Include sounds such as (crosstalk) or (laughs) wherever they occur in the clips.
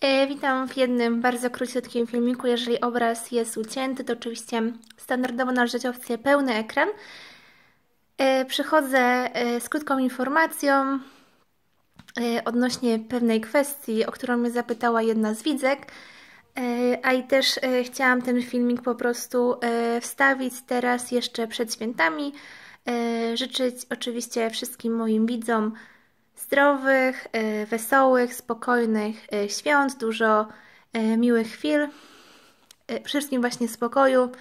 E, witam w jednym bardzo króciutkim filmiku. Jeżeli obraz jest ucięty, to oczywiście standardowo należy opcję pełny ekran. E, przychodzę e, z krótką informacją odnośnie pewnej kwestii, o którą mnie zapytała jedna z widzek. A i też chciałam ten filmik po prostu wstawić teraz jeszcze przed świętami. Życzyć oczywiście wszystkim moim widzom zdrowych, y, wesołych, spokojnych y, świąt, dużo y, miłych chwil, wszystkim właśnie spokoju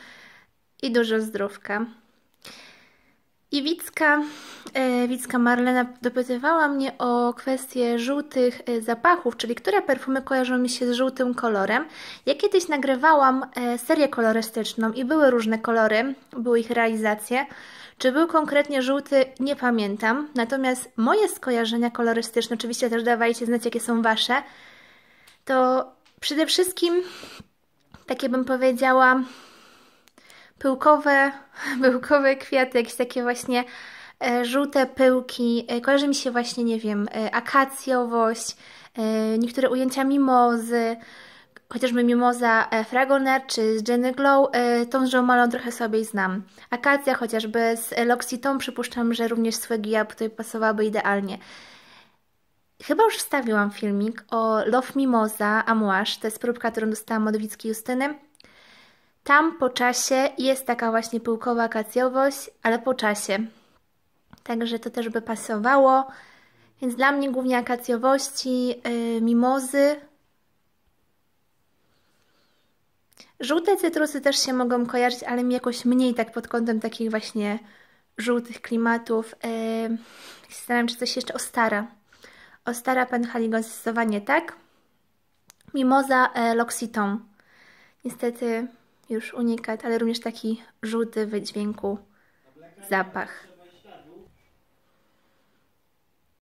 i dużo zdrówka. I Wicka, e, Wicka Marlena dopytywała mnie o kwestię żółtych e, zapachów, czyli które perfumy kojarzą mi się z żółtym kolorem. Ja kiedyś nagrywałam e, serię kolorystyczną i były różne kolory, były ich realizacje. Czy był konkretnie żółty, nie pamiętam. Natomiast moje skojarzenia kolorystyczne, oczywiście też dawajcie znać, jakie są Wasze, to przede wszystkim takie bym powiedziała pyłkowe, (laughs) pyłkowe kwiaty, jakieś takie właśnie e, żółte pyłki. E, kojarzy mi się właśnie, nie wiem, e, akacjowość, niektóre ujęcia mimozy, chociażby mimoza Fragoner czy z Jenny Glow, tą z Malą trochę sobie znam. Akacja chociażby z Loxitą przypuszczam, że również Swegia tutaj pasowałaby idealnie. Chyba już wstawiłam filmik o Love mimoza Amouage, to jest próbka, którą dostałam od Wicki Justyny. Tam po czasie jest taka właśnie akacjowość, ale po czasie. Także to też by pasowało. Więc dla mnie głównie akacjowości, yy, mimozy. Żółte cytrusy też się mogą kojarzyć, ale mi jakoś mniej tak pod kątem takich właśnie żółtych klimatów. Yy, się coś jeszcze ostara. Ostara penhaligon stosowanie tak. Mimoza e, Niestety już unikat, ale również taki żółty wydźwięku zapach.